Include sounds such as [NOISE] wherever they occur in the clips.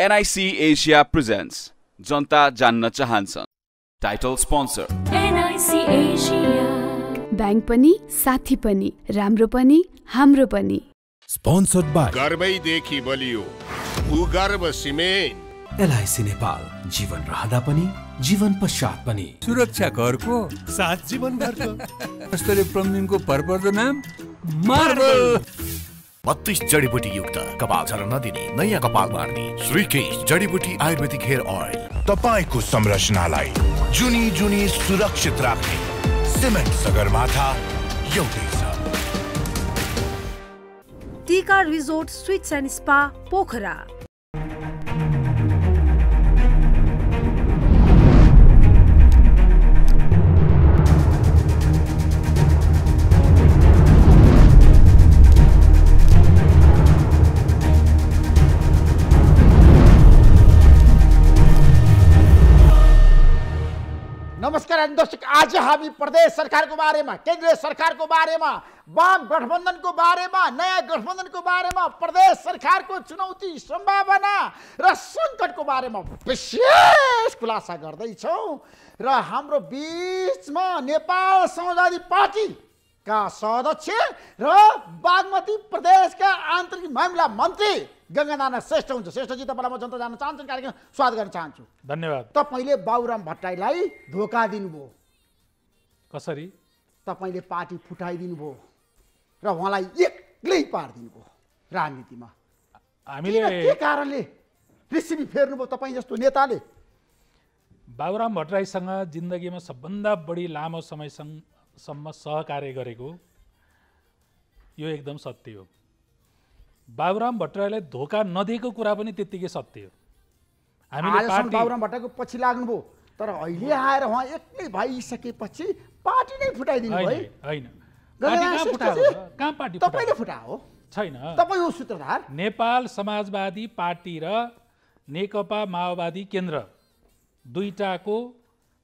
NIC Asia presents जनता जान्न चाहन्छन् टाइटल स्पोन्सर ब्याङ्क पनि साथी पनि राम्रो पनि हाम्रो पनि स्पोन्सर्ड बाइ गर्वैदेखि बलियो भूगर्भ सिमेन्ट एलआइसी नेपाल जीवन रहँदा पनि जीवन पश्चात पनि सुरक्षा घरको साथ जीवन घरको प्रमिनको [LAUGHS] भरपर्दो नाम मार्बल बत्तीस जडीबुटी युक्त कपाल झर नदिने नयाँ कपाल मार्ने श्रीकेश जडीबुटी आयुर्वेदिक हेयर ओइल तपाईँको संरचनालाई जुनी जुनी सुरक्षित राख्ने सिमेन्ट सगरमाथा एउटै टीका टिका resort suites and spa Pokhara नमस्कार दर्शक आज हामी प्रदेश सरकारको बारेमा केन्द्रीय सरकारको बारेमा वाम गठबन्धनको बारेमा नयाँ गठबन्धनको बारेमा प्रदेश सरकारको चुनौती सम्भावना र सङ्कटको बारेमा विशेष खुलासा गर्दैछौँ र हाम्रो बिचमा नेपाल समाजवादी पार्टीका सदस्य र बागमती प्रदेशका आन्तरिक मामिला मन्त्री नारायण श्रेष्ठ हुन्छ श्रेष्ठजी तपाईँलाई म जनता जान चाहन्छु कार्यक्रम स्वागत गर्न चाहन्छु धन्यवाद तपाईँले बाबुराम भट्टराईलाई धोका दिनुभयो कसरी तपाईँले पार्टी फुटाइदिनुभयो र उहाँलाई एक्लै पारिदिनु भयो राजनीतिमा हामीले के कारणले रेसिपी फेर्नुभयो तपाईँ जस्तो नेताले बाबुराम भट्टराईसँग जिन्दगीमा सबभन्दा बढी लामो समयसँग सम्म सहकार्य गरेको यो एकदम सत्य हो बाबुराम भट्टराईलाई धोका नदिएको कुरा पनि त्यत्तिकै सत्य हो हामीले बाबुराम भट्टको पछि लाग्नुभयो तर अहिले आएर उहाँ एक्लै भइसकेपछि पार्टी नै फुटाइदिनु भयो छैन हो सूत्रधार नेपाल समाजवादी पार्टी र नेकपा माओवादी केन्द्र दुईटाको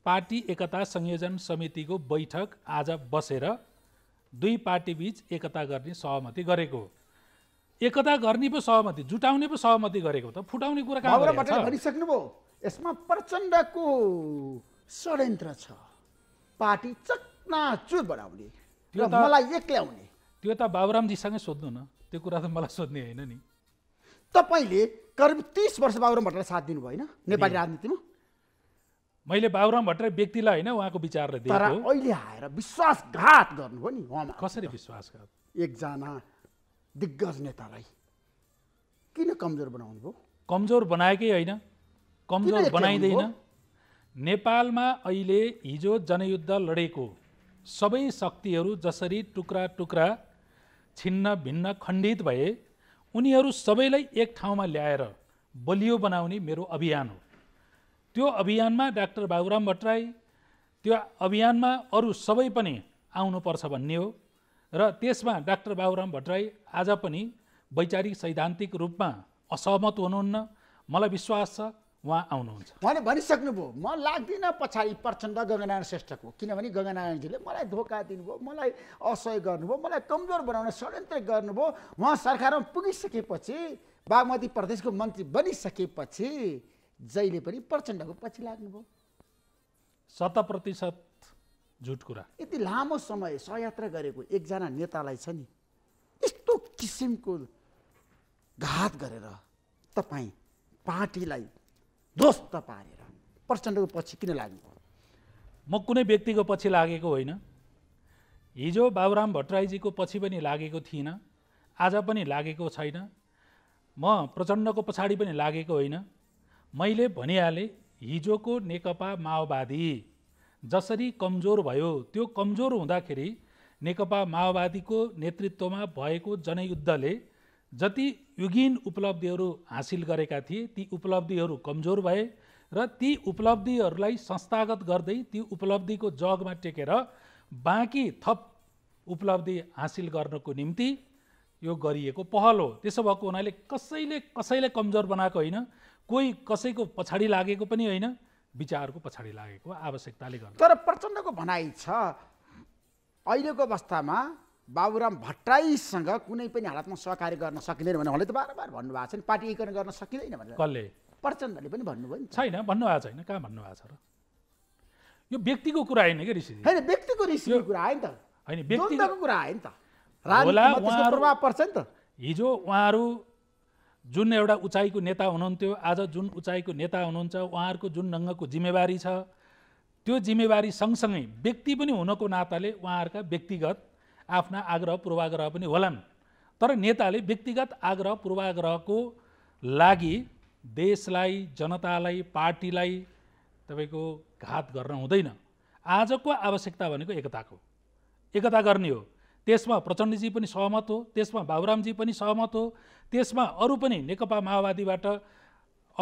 पार्टी एकता संयोजन समितिको बैठक आज बसेर दुई पार्टीबीच एकता गर्ने सहमति गरेको हो एकता गर्ने पो सहमति जुटाउने पो सहमति गरेको त फुटाउने कुरा कहाँ गरिसक्नुभयो यसमा प्रचण्डको षड्यन्त्र छ पार्टी चकनाचुर त्यो र मलाई एक्ल्याउने त्यो त बाबुरामजीसँगै सोध्नु न त्यो कुरा त मलाई सोध्ने होइन नि तपाईँले करिब तिस वर्ष बाबुराम भट्टराई साथ दिनुभयो होइन नेपाली राजनीतिमा मैले बाबुराम भट्टराई व्यक्तिलाई होइन उहाँको विचारलाई दिएको अहिले आएर विश्वासघात गर्नुभयो नि उहाँमा कसरी विश्वासघात एकजना दिग्गज नेतालाई किन कमजोर बनाउनु भयो कमजोर बनाएकै होइन कमजोर बनाइँदैन नेपालमा अहिले हिजो जनयुद्ध लडेको सबै शक्तिहरू जसरी टुक्रा टुक्रा छिन्न भिन्न खण्डित भए उनीहरू सबैलाई एक ठाउँमा ल्याएर बलियो बनाउने मेरो अभियान हो त्यो अभियानमा डाक्टर बाबुराम भट्टराई त्यो अभियानमा अरू सबै पनि आउनुपर्छ भन्ने हो र त्यसमा डाक्टर बाबुराम भट्टराई आज पनि वैचारिक सैद्धान्तिक रूपमा असहमत हुनुहुन्न मलाई विश्वास छ उहाँ आउनुहुन्छ उहाँले भनिसक्नुभयो म लाग्दिनँ पछाडि प्रचण्ड गगनारायण श्रेष्ठको किनभने गगनारायणजीले मलाई धोका दिनुभयो मलाई असहयोग गर्नुभयो मलाई कमजोर बनाउन षड्यन्त्र गर्नुभयो उहाँ सरकारमा पुगिसकेपछि बागमती प्रदेशको मन्त्री बनिसकेपछि जहिले पनि प्रचण्डको पछि लाग्नुभयो शत प्रतिशत झुट कुरा यति लामो समय सहयात्रा गरेको एकजना नेतालाई छ नि यस्तो किसिमको घात गरेर तपाईँ पार्टीलाई ध्वस्त पारेर प्रचण्डको पछि किन लाग्नु म कुनै व्यक्तिको पछि लागेको होइन हिजो बाबुराम भट्टराईजीको पछि पनि लागेको थिइनँ आज पनि लागेको छैन म प्रचण्डको पछाडि पनि लागेको होइन मैले भनिहालेँ हिजोको नेकपा माओवादी जसरी कमजोर भयो त्यो कमजोर हुँदाखेरि नेकपा माओवादीको नेतृत्वमा भएको जनयुद्धले जति युगिन उपलब्धिहरू हासिल गरेका थिए ती उपलब्धिहरू कमजोर भए र ती उपलब्धिहरूलाई संस्थागत गर्दै ती उपलब्धिको जगमा टेकेर बाँकी थप उपलब्धि हासिल गर्नको निम्ति यो गरिएको पहल हो त्यसो भएको हुनाले कसैले कसैलाई कमजोर बनाएको होइन कोही कसैको पछाडि लागेको पनि होइन विचारको पछाडि लागेको आवश्यकताले गर्दा तर प्रचण्डको भनाइ छ अहिलेको अवस्थामा बाबुराम भट्टराईसँग कुनै पनि हालतमा सहकार्य गर्न सकिँदैन भने उहाँले त बारम्बार भन्नुभएको छ नि पार्टी एकीकरण गर्न सकिँदैन भनेर कसले प्रचण्डले पनि भन्नुभयो नि छैन भन्नुभएको छैन कहाँ भन्नुभएको छ र यो व्यक्तिको कुरा होइन कि ऋषि होइन व्यक्तिको ऋषि कुरा आयो नि त होइन व्यक्तिको कुरा आयो नि त प्रभाव पर्छ नि त हिजो उहाँहरू जुन एउटा उचाइको नेता हुनुहुन्थ्यो आज जुन उचाइको नेता हुनुहुन्छ उहाँहरूको जुन ढङ्गको जिम्मेवारी छ त्यो जिम्मेवारी सँगसँगै व्यक्ति पनि हुनको नाताले उहाँहरूका व्यक्तिगत आफ्ना आग्रह पूर्वाग्रह पनि होलान् तर नेताले व्यक्तिगत आग्रह पूर्वाग्रहको लागि देशलाई जनतालाई पार्टीलाई तपाईँको घात गर्न हुँदैन आजको आवश्यकता भनेको एकताको एकता गर्ने हो त्यसमा प्रचण्डजी पनि सहमत हो त्यसमा बाबुरामजी पनि सहमत हो त्यसमा अरू पनि नेकपा माओवादीबाट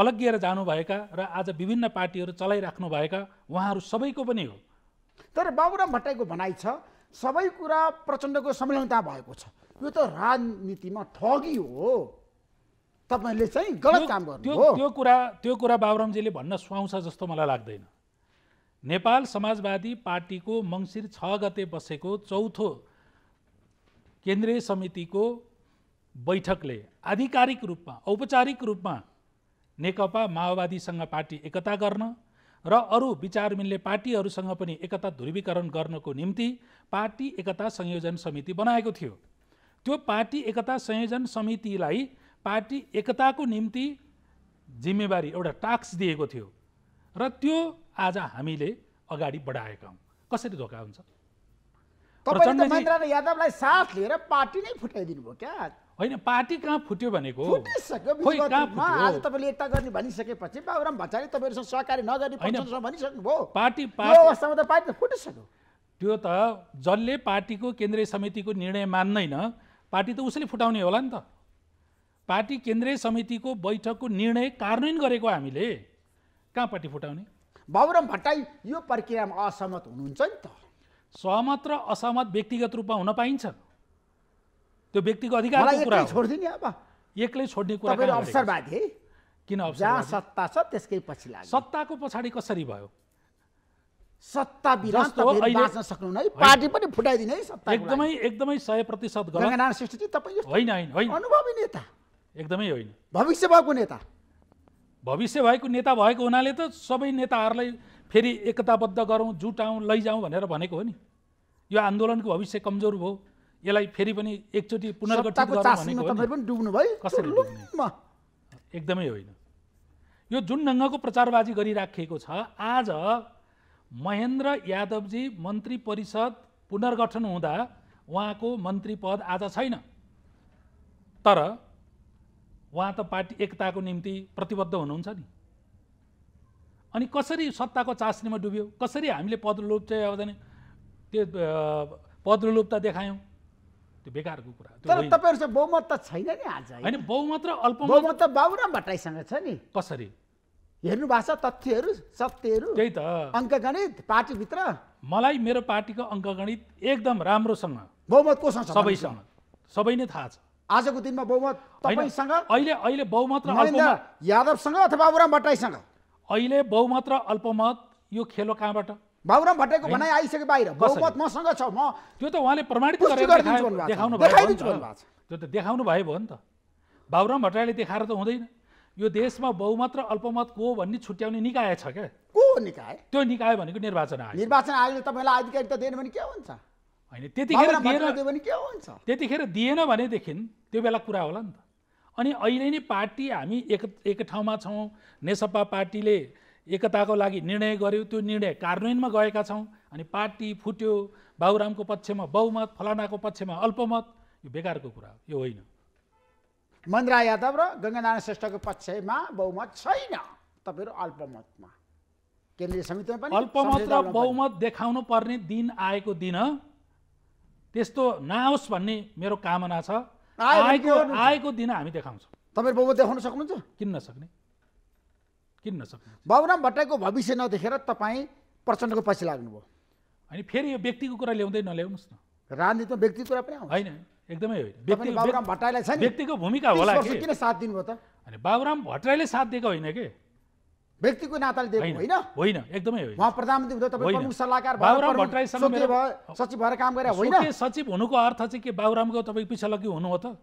अलग्गिएर जानुभएका र आज विभिन्न पार्टीहरू चलाइराख्नुभएका उहाँहरू सबैको पनि हो तर बाबुराम भट्टाईको भनाइ छ सबै कुरा प्रचण्डको संलग्नता भएको छ यो त राजनीतिमा ठगी हो तपाईँले चाहिँ गलत काम गर्नु त्यो त्यो कुरा त्यो कुरा बाबुरामजीले भन्न सुहाउँछ जस्तो मलाई लाग्दैन नेपाल समाजवादी पार्टीको मङ्सिर छ गते बसेको चौथो केन्द्रीय समितिको बैठकले आधिकारिक रूपमा औपचारिक रूपमा नेकपा माओवादीसँग पार्टी एकता गर्न र अरू विचार मिल्ने पार्टीहरूसँग पनि एकता ध्रुवीकरण गर्नको निम्ति पार्टी एकता संयोजन समिति बनाएको थियो त्यो पार्टी एकता संयोजन समितिलाई पार्टी एकताको निम्ति जिम्मेवारी एउटा टास्क दिएको थियो र त्यो आज हामीले अगाडि बढाएका हौँ कसरी धोका हुन्छ तपाईँले त महेन्द्र यादवलाई साथ लिएर पार्टी नै फुटाइदिनु भयो क्या होइन पार्टी कहाँ फुट्यो भनेको आज तपाईँले एकता गर्ने भनिसकेपछि बाबुराम भट्टाले तपाईँहरूसँग सहकारी नगर्ने भनिसक्नुभयो पार्टी अवस्थामा त पार्टी त फुटिसक्यो त्यो त जसले पार्टीको केन्द्रीय समितिको निर्णय मान्दैन पार्टी त उसले फुटाउने होला नि त पार्टी केन्द्रीय समितिको बैठकको निर्णय कार्यान्वयन गरेको हामीले कहाँ पार्टी फुटाउने बाबुराम भट्टाई यो प्रक्रियामा असहमत हुनुहुन्छ नि त सहमत र असहमत व्यक्तिगत रूपमा हुन पाइन्छ त्यो व्यक्तिको अधिकारको कुरा छोडिदिने अब एक्लै छोड्ने कुरा अवसरवादी है किन जहाँ सत्ता छ त्यसकै पछि लाग्यो सत्ताको पछाडि कसरी भयो सत्ता बाँच्न सक्नु है पार्टी पनि फुटाइदिने है सत्ता एकदमै एकदमै सय प्रतिशत गङ्गानारायण श्रेष्ठजी तपाईँ होइन होइन होइन अनुभवी नेता एकदमै होइन भविष्य भएको नेता भविष्य भएको नेता भएको हुनाले त सबै नेताहरूलाई फेरि एकताबद्ध गरौँ जुटाउँ लैजाउँ भनेर भनेको हो नि यो आन्दोलनको भविष्य कमजोर भयो यसलाई फेरि पनि एकचोटि पुनर्गठन एकदमै होइन यो जुन ढङ्गको प्रचारबाजी गरिराखिएको छ आज महेन्द्र यादवजी मन्त्री परिषद पुनर्गठन हुँदा उहाँको मन्त्री पद आज छैन तर उहाँ त पार्टी एकताको निम्ति प्रतिबद्ध हुनुहुन्छ नि अनि कसरी सत्ताको चासनीमा डुब्यो कसरी हामीले पद्रलोप चाहिँ अब त्यो पदलोपता देखायौँ त्यो बेकारको कुरा तर तपाईँहरू चाहिँ बहुमत त छैन नि आज होइन बहुमत र अल्पमत त बाबुराम भट्टाईसँग छ नि कसरी हेर्नु भएको छ तथ्यहरू सत्यहरू त्यही त अङ्कगणित पार्टीभित्र मलाई मेरो पार्टीको अङ्कगणित एकदम राम्रोसँग बहुमत कोसँग सबैसँग सबै नै थाहा छ आजको दिनमा बहुमत अहिले अहिले बहुमत र यादवसँग अथवा बाबुराम भट्टाईसँग अहिले बहुमत र अल्पमत यो खेलो कहाँबाट बाबुराम भट्टराईको भनाइ आइसके बाहिर बहुमत मसँग छ म त्यो त उहाँले प्रमाणित देखाउनु त्यो त देखाउनु भए भयो नि त बाबुराम भट्टराईले देखाएर त हुँदैन यो देशमा बहुमत र अल्पमत को भन्ने छुट्याउने निकाय छ क्या को निकाय त्यो निकाय भनेको निर्वाचन आयोग निर्वाचन आयोगले तपाईँलाई अधिकारिता दिएन भने के हुन्छ होइन त्यतिखेर दिएन त्यतिखेर दिएन भनेदेखि त्यो बेला कुरा होला नि त अनि अहिले नै पार्टी हामी एक एक ठाउँमा छौँ नेसपा पार्टीले एकताको लागि निर्णय गर्यो त्यो निर्णय कार्यान्वयनमा गएका छौँ अनि पार्टी फुट्यो बाबुरामको पक्षमा बहुमत फलानाको पक्षमा अल्पमत यो बेकारको कुरा हो यो होइन मन्द्रा यादव र गङ्गानारायण श्रेष्ठको पक्षमा बहुमत छैन तपाईँहरू अल्पमतमा केन्द्रीय समितिमा पनि अल्पमत र बहुमत देखाउनु पर्ने दिन आएको दिन त्यस्तो नआओस् भन्ने मेरो कामना छ आएको आएको दिन हामी देखाउँछौँ तपाईँ बाबु देखाउन सक्नुहुन्छ किन नसक्ने किन नसक्ने बाबुराम भट्टराईको भविष्य नदेखेर तपाईँ प्रचण्डको पछि लाग्नुभयो होइन फेरि यो व्यक्तिको कुरा ल्याउँदै नल्याउनुहोस् न राजनीतिमा व्यक्ति कुरा पनि होइन एकदमै होइन बाबुराम भट्टराईलाई छ नि व्यक्तिको भूमिका होला किन साथ दिनुभयो त अनि बाबुराम भट्टराईले साथ दिएको होइन कि व्यक्तिको नाताले दिएको होइन होइन एकदमै होइन उहाँ प्रधानमन्त्री हुँदा तपाईँ प्रमुख सल्लाहकार बाबुराम भट्टराईसँग सचिव भएर काम गरे होइन सचिव हुनुको अर्थ चाहिँ के बाबुरामको तपाईँ लगी हुनु हो त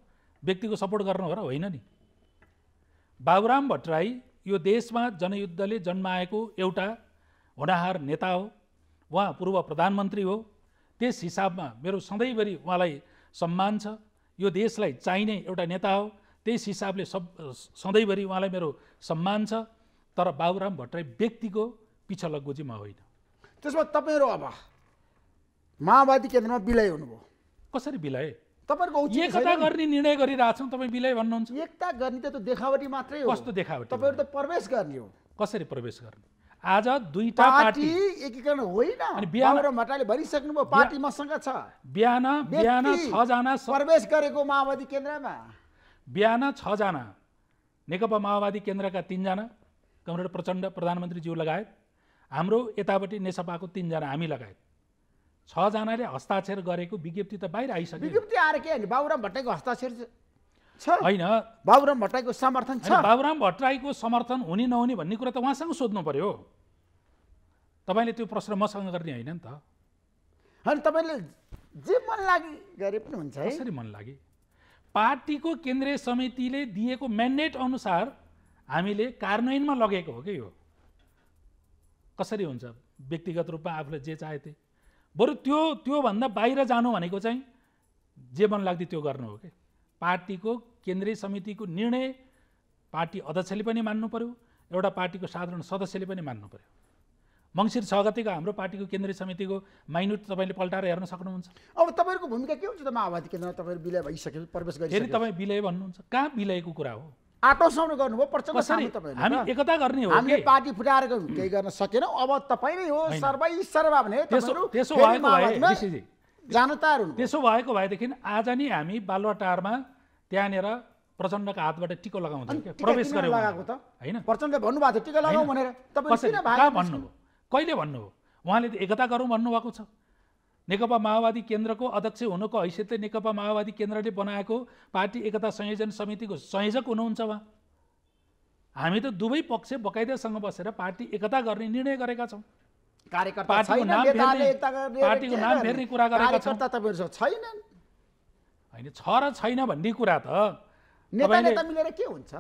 व्यक्तिको सपोर्ट गर्नु हो र होइन नि बाबुराम भट्टराई यो देशमा जनयुद्धले जन्माएको एउटा होनाहार नेता हो उहाँ पूर्व प्रधानमन्त्री हो त्यस हिसाबमा मेरो सधैँभरि उहाँलाई सम्मान छ यो देशलाई चाहिने एउटा नेता हो त्यस हिसाबले सब सधैँभरि उहाँलाई मेरो सम्मान छ तर बाबुराम भट्टराई व्यक्तिको पिछलग्गु चाहिँ म होइन त्यसमा तपाईँहरू अब माओवादी केन्द्रमा बिलाइ हुनुभयो कसरी बिलाए तपाईँहरूको एकता गर्ने निर्णय गरिरहेछौँ तपाईँ बिलाइ भन्नुहुन्छ एकता गर्ने त त्यो देखावटी मात्रै हो कस्तो देखावटी तपाईँहरू त प्रवेश गर्ने हो कसरी प्रवेश गर्ने आज दुईटा पार्टी एकीकरण होइन अनि बिहान र भट्टराईले भनिसक्नुभयो पार्टी मसँग छ बिहान बिहान छजना प्रवेश गरेको माओवादी केन्द्रमा बिहान छजना नेकपा माओवादी केन्द्रका तिनजना कमरेड प्रचण्ड प्रधानमन्त्रीज्यू लगायत हाम्रो यतापट्टि नेसपाको तिनजना हामी लगायत छजनाले हस्ताक्षर गरेको विज्ञप्ति त बाहिर आइसक्यो विज्ञप्ति आएर के होइन बाबुराम भट्टराईको हस्ताक्षर छ होइन बाबुराम भट्टराईको समर्थन छ बाबुराम भट्टराईको समर्थन हुने नहुने भन्ने कुरा त उहाँसँग सोध्नु पर्यो तपाईँले त्यो प्रश्न मसँग गर्ने होइन नि त होइन तपाईँले जे मन लागे गरे पनि हुन्छ कसरी मन लागे पार्टीको केन्द्रीय समितिले दिएको म्यान्डेट अनुसार हामीले कार्यान्वयनमा लगेको हो कि यो कसरी हुन्छ व्यक्तिगत रूपमा आफूले जे चाहे त्यही बरु त्यो त्योभन्दा बाहिर जानु भनेको चाहिँ जे मन लाग्थ्यो त्यो गर्नु हो कि पार्टीको केन्द्रीय समितिको निर्णय पार्टी अध्यक्षले पनि मान्नु पऱ्यो एउटा पार्टीको साधारण सदस्यले पनि मान्नु पऱ्यो मङ्सिर छ गतिको हाम्रो पार्टीको केन्द्रीय समितिको माइन्युट तपाईँले पल्टाएर हेर्न सक्नुहुन्छ अब तपाईँहरूको भूमिका के हुन्छ त माओवादी केन्द्रमा तपाईँहरू विलय भइसक्यो प्रवेश गरि फेरि तपाईँ विलय भन्नुहुन्छ कहाँ विलयको कुरा हो आटोसम्म गर्नुभयो प्रचण्ड सामु तपाईँ हामी एकता गर्ने हो हामीले पार्टी फुटाएर केही गर्न सकेनौँ अब तपाईँ नै हो सर्वै सर्वा भने त्यसो भएको भए जान त्यसो भएको भएदेखि आज नै हामी बालुवाटारमा त्यहाँनिर प्रचण्डको हातबाट टिको लगाउँथ्यो प्रवेश गरेर लगाएको त होइन प्रचण्डले भन्नुभएको थियो टिका लगाउँ भनेर तपाईँ कहिले भन्नुभयो उहाँले त एकता गरौँ भन्नुभएको छ नेकपा माओवादी केन्द्रको अध्यक्ष हुनुको हैसियतले नेकपा माओवादी केन्द्रले बनाएको पार्टी एकता संयोजन समितिको संयोजक हुनुहुन्छ उहाँ हामी त दुवै पक्ष बकायदासँग बसेर पार्टी एकता गर्ने निर्णय गरेका छौँ पार्टीको नाम फेर्ने कुरा गरेका छौँ होइन छ र छैन भन्ने कुरा त नेता नेता मिलेर के हुन्छ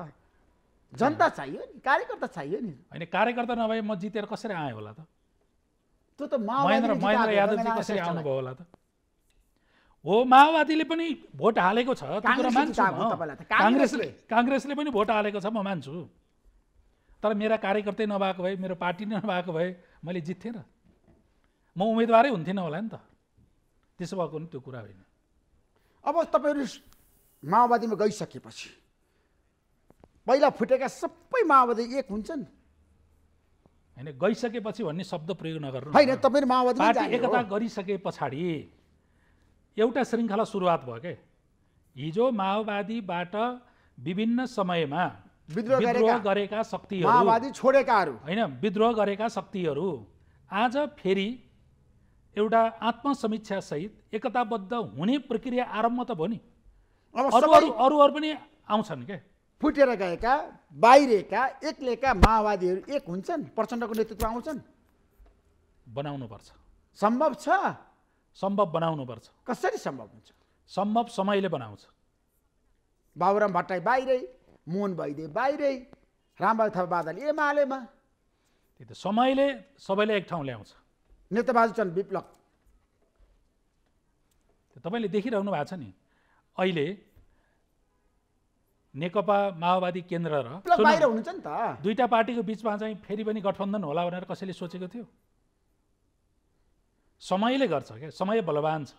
जनता चाहियो नि कार्यकर्ता चाहियो नि होइन कार्यकर्ता नभए म जितेर कसरी आएँ होला त त्यो त महेन्द्र महेन्द्र यादवजी कसरी आउनुभयो होला त हो माओवादीले पनि भोट हालेको छ काङ्ग्रेसले काङ्ग्रेसले पनि भोट हालेको छ म मान्छु तर मेरा कार्यकर्तै नभएको भए मेरो पार्टी नै नभएको भए मैले जित्थेँ र म उम्मेदवारै हुन्थेन होला नि त त्यसो भएको नि त्यो कुरा होइन अब तपाईँहरू माओवादीमा गइसकेपछि पहिला फुटेका सबै माओवादी एक हुन्छन् होइन गइसकेपछि भन्ने शब्द प्रयोग नगर्नु होइन तपाईँ माओवादी पार्टी एकता गरिसके पछाडि एउटा श्रृङ्खला सुरुवात भयो के हिजो माओवादीबाट विभिन्न समयमा विद्रोह गरेका शक्तिहरू माओवादी छोडेकाहरू होइन विद्रोह गरेका शक्तिहरू आज फेरि एउटा आत्मसमीक्षासहित एकताबद्ध हुने प्रक्रिया आरम्भ त भयो नि अरू अरू अरू पनि आउँछन् क्या फुटेर गएका बाहिरका एक्लेका माओवादीहरू एक हुन्छन् प्रचण्डको नेतृत्व आउँछन् बनाउनुपर्छ सम्भव छ सम्भव बनाउनुपर्छ कसरी सम्भव हुन्छ सम्भव समयले बनाउँछ बाबुराम भट्टाई बाहिरै मोहन भैदे बाहिरै रामबाल थापा बादल एमालेमा त्यो त समयले सबैले एक ठाउँ ल्याउँछ नेता बहादुर विप्लव तपाईँले देखिरहनु भएको छ नि अहिले नेकपा माओवादी केन्द्र र बाहिर हुनुहुन्छ नि त दुईवटा पार्टीको बिचमा चाहिँ फेरि पनि गठबन्धन होला भनेर कसैले सोचेको थियो समयले गर्छ क्या समय बलवान छ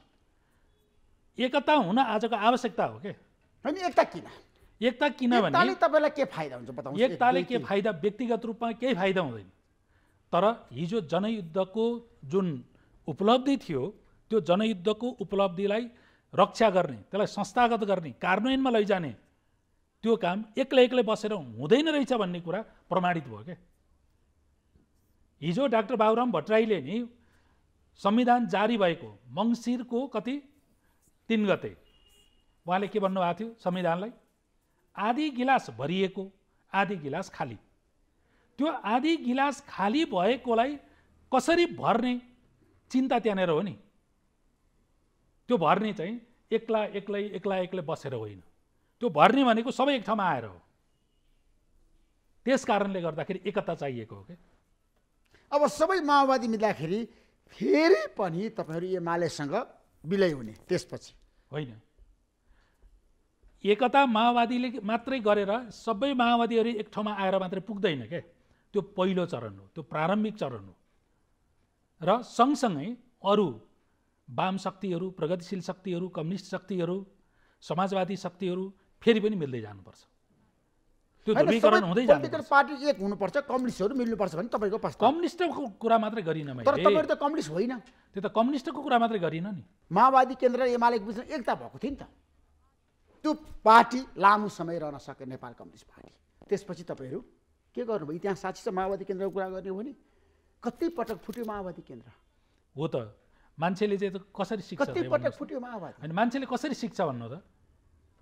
एकता हुन आजको आवश्यकता हो क्या एकता किन एकता किनभने तपाईँलाई के फाइदा हुन्छ बताउनु एकताले के फाइदा व्यक्तिगत रूपमा केही फाइदा हुँदैन तर हिजो जनयुद्धको जुन उपलब्धि थियो त्यो जनयुद्धको उपलब्धिलाई रक्षा गर्ने त्यसलाई संस्थागत गर्ने कार्यान्वयनमा लैजाने त्यो काम एक्लै एक्लै बसेर हुँदैन रहेछ भन्ने कुरा प्रमाणित भयो क्या हिजो डाक्टर बाबुराम भट्टराईले नि संविधान जारी भएको मङ्सिरको कति तिन गते उहाँले के भन्नुभएको थियो संविधानलाई आधी गिलास भरिएको आधी गिलास खाली त्यो आधी गिलास खाली भएकोलाई कसरी भर्ने चिन्ता त्यहाँनिर हो नि त्यो भर्ने चाहिँ एक्ला एक्लै एक्ला एक्लै बसेर होइन त्यो भर्ने भनेको सबै एक ठाउँमा आएर हो त्यस कारणले गर्दाखेरि एकता चाहिएको हो कि अब सबै माओवादी मिल्दाखेरि फेरि पनि तपाईँहरू एमालेसँग विलय हुने त्यसपछि होइन एकता माओवादीले मात्रै गरेर सबै माओवादीहरू एक ठाउँमा आएर मात्रै पुग्दैन के त्यो पहिलो चरण हो त्यो प्रारम्भिक चरण हो र सँगसँगै अरू वाम शक्तिहरू प्रगतिशील शक्तिहरू कम्युनिस्ट शक्तिहरू समाजवादी शक्तिहरू फेरि पनि मिल्दै जानुपर्छ त्यो ध्रुवीकरण हुँदै पोलिटिकल पार्टी एक हुनुपर्छ कम्युनिस्टहरू मिल्नुपर्छ भने तपाईँको पास कम्युनिस्टको कुरा मात्रै गरिनँ मैले तर तपाईँहरू त कम्युनिस्ट होइन त्यो त कम्युनिस्टको कुरा मात्रै गरिनँ नि माओवादी केन्द्र एमाले बिचमा एकता भएको थियो नि त त्यो पार्टी लामो समय रहन सके नेपाल कम्युनिस्ट पार्टी त्यसपछि तपाईँहरू के गर्नुभयो इतिहास साक्षी छ माओवादी केन्द्रको कुरा गर्ने हो भने कति पटक फुट्यो माओवादी केन्द्र हो त मान्छेले चाहिँ कसरी सिक्छ कति पटक फुट्यो माओवादी होइन मान्छेले कसरी सिक्छ भन्नु त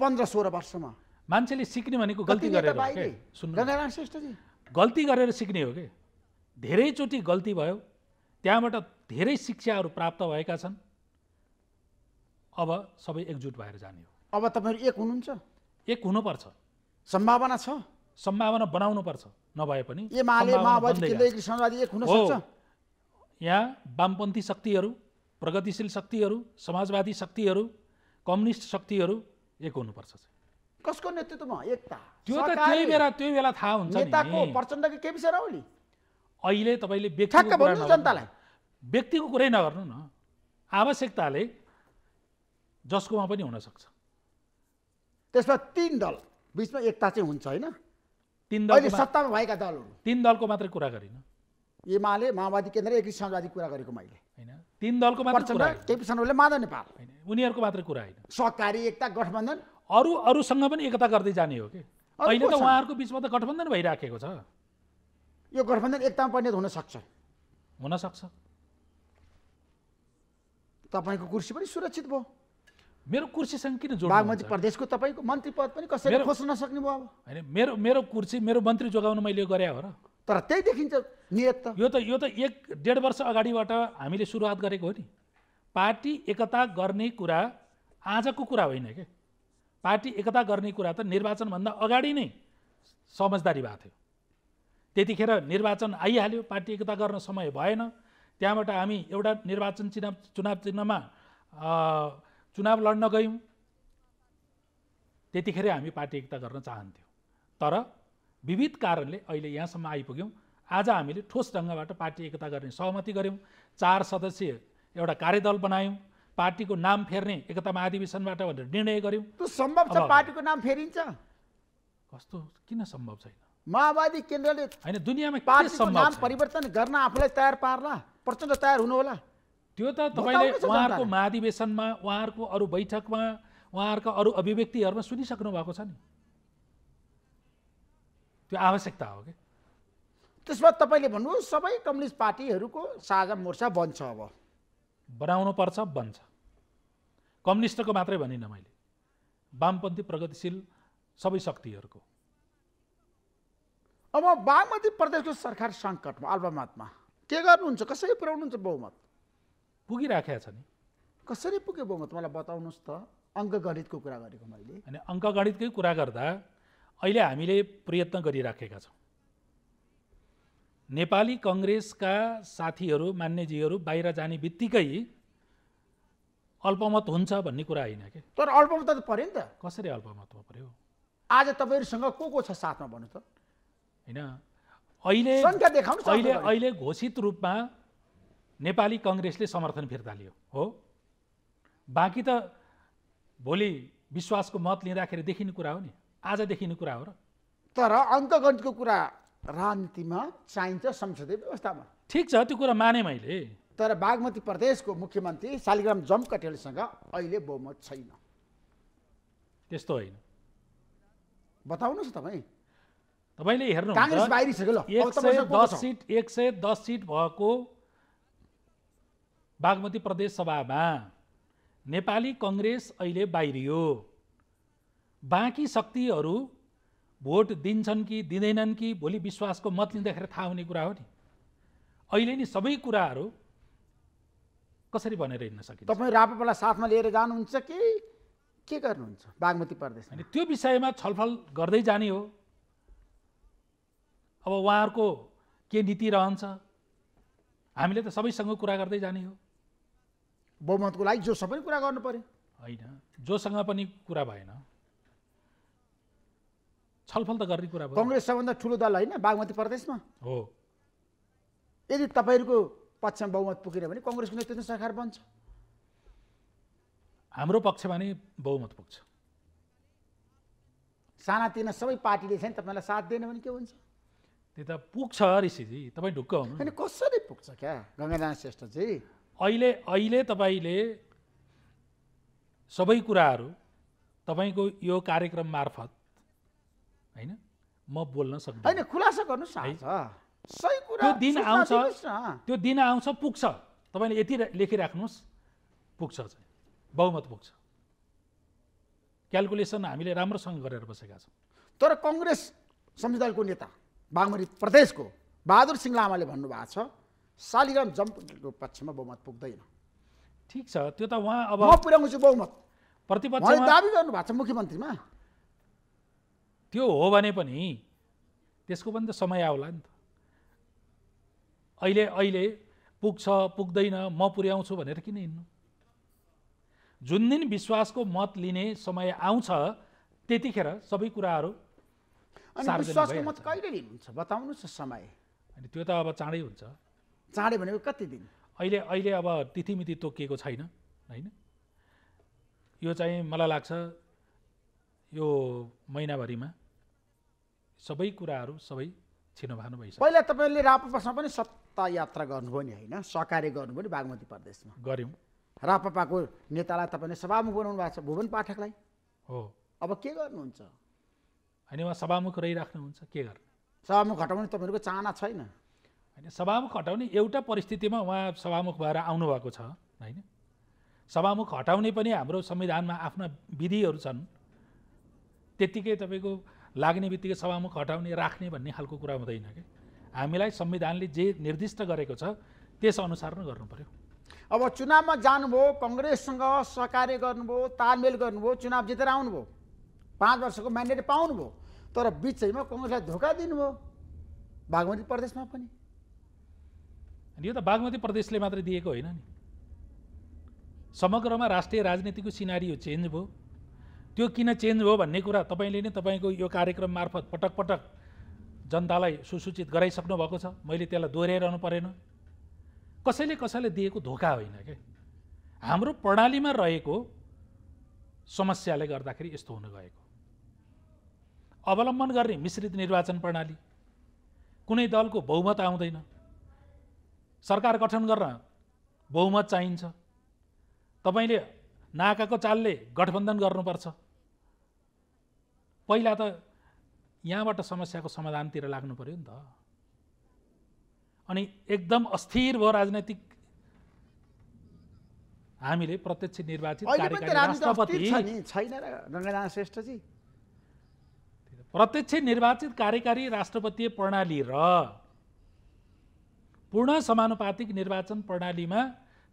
पन्ध्र सोह्र वर्षमा मान्छेले सिक्ने भनेको गल्ती गरेर श्रेष्ठजी गल्ती गरेर सिक्ने हो कि धेरैचोटि गल्ती भयो त्यहाँबाट धेरै शिक्षाहरू प्राप्त भएका छन् अब सबै एकजुट भएर जाने हो अब तपाईँहरू एक हुनुहुन्छ एक हुनुपर्छ सम्भावना छ सम्भावना बनाउनु पर्छ नभए पनि यहाँ वामपन्थी शक्तिहरू प्रगतिशील शक्तिहरू समाजवादी शक्तिहरू कम्युनिस्ट शक्तिहरू एक हुनुपर्छ कसको नेतृत्वमा एकता त्यो त त्यही बेला त्यो बेला थाहा हुन्छ नेताको प्रचण्डको केपी ओली अहिले तपाईँले व्यक्ति जनतालाई व्यक्तिको कुरै नगर्नु न आवश्यकताले जसकोमा पनि हुनसक्छ त्यसमा तिन दल बिचमा एकता चाहिँ हुन्छ होइन तिन दल सत्तामा भएका दलहरू तिन दलको मात्रै कुरा गरिनँ एमाले माओवादी केन्द्र एकी समाजवादी कुरा गरेको मैले होइन तिन दलको मात्र माधव नेपाल होइन उनीहरूको मात्र कुरा होइन सहकारी एकता गठबन्धन अरू अरूसँग पनि एकता गर्दै जाने हो कि अहिले त उहाँहरूको बिचमा त गठबन्धन भइराखेको छ यो गठबन्धन एकतामा परिणत हुन सक्छ हुन सक्छ तपाईँको कुर्सी पनि सुरक्षित भयो मेरो कुर्सीसँग किन जोड्नु बागमती प्रदेशको तपाईँको मन्त्री पद पनि कसरी खोज्न नसक्ने भयो अब होइन मेरो मेरो कुर्सी मेरो मन्त्री जोगाउनु मैले गरे हो र तर त्यही देखिन्छ नियत त यो त यो त एक डेढ वर्ष अगाडिबाट हामीले सुरुवात गरेको हो नि पार्टी एकता गर्ने कुरा आजको कुरा होइन क्या पार्टी एकता गर्ने कुरा त निर्वाचनभन्दा अगाडि नै समझदारी भएको थियो त्यतिखेर निर्वाचन आइहाल्यो पार्टी एकता गर्न समय भएन त्यहाँबाट हामी एउटा निर्वाचन चिन्ह चुनाव चिन्हमा चुनाव लड्न गयौँ त्यतिखेरै हामी पार्टी एकता गर्न चाहन्थ्यौँ तर विविध कारणले अहिले यहाँसम्म आइपुग्यौँ आज हामीले ठोस ढङ्गबाट पार्टी एकता गर्ने सहमति गऱ्यौँ चार सदस्यीय एउटा कार्यदल बनायौँ पार्टीको नाम फेर्ने एकता महाधिवेशनबाट भनेर निर्णय गऱ्यौँ त्यो सम्भव छ पार्टीको नाम फेरिन्छ कस्तो किन सम्भव छैन माओवादी केन्द्रले होइन दुनियाँमा पार्टीको नाम परिवर्तन गर्न आफूलाई तयार पार्ला प्रचण्ड तयार हुनु होला त्यो त तपाईँले उहाँहरूको महाधिवेशनमा उहाँहरूको अरू बैठकमा उहाँहरूका अरू अभिव्यक्तिहरूमा सुनिसक्नु भएको छ नि त्यो आवश्यकता हो कि त्यसमा तपाईँले भन्नु सबै कम्युनिस्ट पार्टीहरूको साझा मोर्चा बन्छ अब बनाउनु पर्छ बन्छ कम्युनिस्टको मात्रै भनिनँ मैले वामपन्थी प्रगतिशील सबै शक्तिहरूको अब बागमती प्रदेशको सरकार सङ्कटमा अल्पमतमा के गर्नुहुन्छ कसरी पुर्याउनुहुन्छ बहुमत पुगिराखेको छ नि कसरी पुग्यो बहुमत मलाई बताउनुहोस् त अङ्कगणितको कुरा गरेको मैले अनि अङ्कगणितकै कुरा गर्दा अहिले हामीले प्रयत्न गरिराखेका छौँ नेपाली कङ्ग्रेसका साथीहरू मान्यजीहरू बाहिर जाने बित्तिकै अल्पमत हुन्छ भन्ने कुरा होइन कि तर अल्पमत त पऱ्यो नि त कसरी अल्पमतमा पऱ्यो आज तपाईँहरूसँग को को छ साथमा भन्नु त होइन अहिले अहिले अहिले घोषित रूपमा नेपाली कङ्ग्रेसले समर्थन फिर्ता लियो हो बाँकी त भोलि विश्वासको मत लिँदाखेरि देखिने कुरा हो नि आज देखिने कुरा हो र तर अन्तगणको कुरा राजनीतिमा चाहिन्छ संसदीय व्यवस्थामा ठिक छ त्यो कुरा माने मैले तर बागमती प्रदेशको मुख्यमन्त्री शालिग्राम जमकटेलसँग अहिले बहुमत छैन त्यस्तो होइन बताउनुहोस् तपाईँ तपाईँले हेर्नु दस सिट एक सय दस सिट भएको बागमती प्रदेश सभामा नेपाली कङ्ग्रेस अहिले बाहिरियो बाँकी शक्तिहरू भोट दिन्छन् कि दिँदैनन् कि भोलि विश्वासको मत लिँदाखेरि थाहा हुने कुरा हो नि अहिले नि सबै कुराहरू कसरी भनेर हिँड्न सकिन्छ तपाईँ रापालाई साथमा लिएर जानुहुन्छ कि के गर्नुहुन्छ बागमती प्रदेश अनि त्यो विषयमा छलफल गर्दै जाने हो अब उहाँहरूको के नीति रहन्छ हामीले त सबैसँग कुरा गर्दै जाने हो बहुमतको लागि जोसँग पनि कुरा गर्नु पऱ्यो होइन जोसँग पनि कुरा भएन छलफल त गर्ने कुरा कङ्ग्रेस सबभन्दा ठुलो दल होइन बागमती प्रदेशमा हो यदि तपाईँहरूको पक्षमा बहुमत पुग्यो भने कङ्ग्रेसको नेतृत्व सरकार बन्छ हाम्रो पक्षमा नै बहुमत पुग्छ सानातिना सबै पार्टीले चाहिँ तपाईँलाई साथ दिएन भने के हुन्छ त्यो त पुग्छ ऋषिजी तपाईँ ढुक्क हुनु अनि कसरी पुग्छ क्या गङ्गानारायण श्रेष्ठजी अहिले अहिले तपाईँले सबै कुराहरू तपाईँको यो कार्यक्रम मार्फत होइन म बोल्न सक्दिनँ होइन खुलासा गर्नुहोस् सही कुरा त्यो दिन आउँछ त्यो दिन आउँछ पुग्छ तपाईँले यति लेखिराख्नुहोस् पुग्छ चाहिँ बहुमत पुग्छ क्यालकुलेसन हामीले राम्रोसँग गरेर बसेका छौँ तर कङ्ग्रेस संविधानको नेता बागमरी प्रदेशको बहादुर सिंह लामाले भन्नुभएको छ शालिग्राम जम्पको पक्षमा बहुमत पुग्दैन ठिक छ त्यो त उहाँ अब पुर्याउँछु बहुमत प्रतिपक्ष दावी गर्नुभएको छ मुख्यमन्त्रीमा त्यो हो भने पनि त्यसको पनि त समय आउला नि त अहिले अहिले पुग्छ पुग्दैन म पुर्याउँछु भनेर किन हिँड्नु जुन दिन विश्वासको मत लिने समय आउँछ त्यतिखेर सबै कुराहरू विश्वासको मत कहिले लिनुहुन्छ बताउनुहोस् समय अनि त्यो त अब चाँडै हुन्छ चाँडै भनेको कति दिन अहिले अहिले अब तिथिमिति तोकिएको छैन होइन यो चाहिँ मलाई लाग्छ यो महिनाभरिमा सबै कुराहरू सबै छिनोभानो भइसक्यो पहिला तपाईँले रापपासमा पनि सत्ता यात्रा गर्नुभयो नि होइन सहकार्य गर्नुभयो नि बागमती प्रदेशमा गऱ्यौँ रापपाको नेतालाई तपाईँले सभामुख बनाउनु भएको छ भुवन पाठकलाई हो अब के गर्नुहुन्छ होइन उहाँ सभामुख रहिराख्नुहुन्छ के गर्नु सभामुख हटाउने तपाईँहरूको चाहना छैन होइन सभामुख हटाउने एउटा परिस्थितिमा उहाँ सभामुख भएर आउनुभएको छ होइन सभामुख हटाउने पनि हाम्रो संविधानमा आफ्ना विधिहरू छन् त्यत्तिकै तपाईँको लाग्ने बित्तिकै सभामुख हटाउने राख्ने भन्ने खालको कुरा हुँदैन कि हामीलाई संविधानले जे निर्दिष्ट गरेको छ त्यस अनुसार नै गर्नु पऱ्यो अब चुनावमा जानुभयो कङ्ग्रेससँग सहकार्य गर्नुभयो तालमेल गर्नुभयो चुनाव जितेर आउनुभयो पाँच वर्षको म्यान्डेट पाउनुभयो तर बिचैमा कङ्ग्रेसलाई धोका दिनुभयो बागमती प्रदेशमा पनि यो त बागमती प्रदेशले मात्रै दिएको होइन नि समग्रमा राष्ट्रिय राजनीतिको सिनारी चेन्ज भयो त्यो किन चेन्ज हो भन्ने कुरा तपाईँले नै तपाईँको यो कार्यक्रम मार्फत पटक पटक जनतालाई सुसूचित गराइसक्नु भएको छ मैले त्यसलाई दोहोऱ्याइरहनु परेन कसैले कसैले दिएको धोका होइन क्या हाम्रो प्रणालीमा रहेको समस्याले गर्दाखेरि यस्तो हुन गएको अवलम्बन गर्ने मिश्रित निर्वाचन प्रणाली कुनै दलको बहुमत आउँदैन सरकार गठन गर्न बहुमत चाहिन्छ तपाईँले नाकाको चालले गठबन्धन गर्नुपर्छ पहिला त यहाँबाट समस्याको समाधानतिर लाग्नु पऱ्यो नि त अनि एकदम अस्थिर भयो राजनैतिक हामीले प्रत्यक्ष निर्वाचित राष्ट्रपति प्रत्यक्ष निर्वाचित कार्यकारी राष्ट्रपति प्रणाली र पूर्ण समानुपातिक निर्वाचन प्रणालीमा